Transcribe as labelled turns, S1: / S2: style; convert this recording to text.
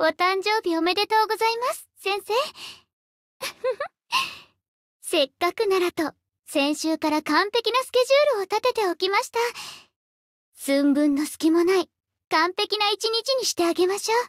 S1: お誕生日おめでとうございます、先生。せっかくならと、先週から完璧なスケジュールを立てておきました。寸分の隙もない、完璧な一日にしてあげましょう。